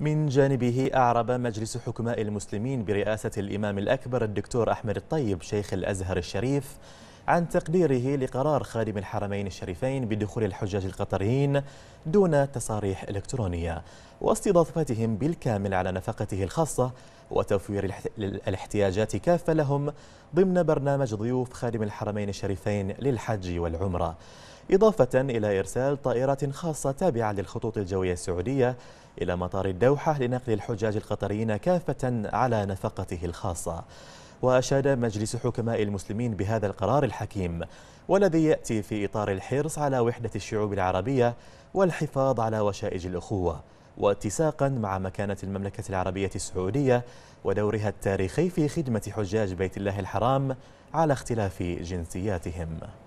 من جانبه أعرب مجلس حكماء المسلمين برئاسة الإمام الأكبر الدكتور أحمد الطيب شيخ الأزهر الشريف عن تقديره لقرار خادم الحرمين الشريفين بدخول الحجاج القطريين دون تصاريح إلكترونية واستضافتهم بالكامل على نفقته الخاصة وتوفير الاحتياجات كافة لهم ضمن برنامج ضيوف خادم الحرمين الشريفين للحج والعمرة إضافة إلى إرسال طائرات خاصة تابعة للخطوط الجوية السعودية إلى مطار الدوحة لنقل الحجاج القطريين كافة على نفقته الخاصة وأشاد مجلس حكماء المسلمين بهذا القرار الحكيم والذي يأتي في إطار الحرص على وحدة الشعوب العربية والحفاظ على وشائج الأخوة واتساقا مع مكانة المملكة العربية السعودية ودورها التاريخي في خدمة حجاج بيت الله الحرام على اختلاف جنسياتهم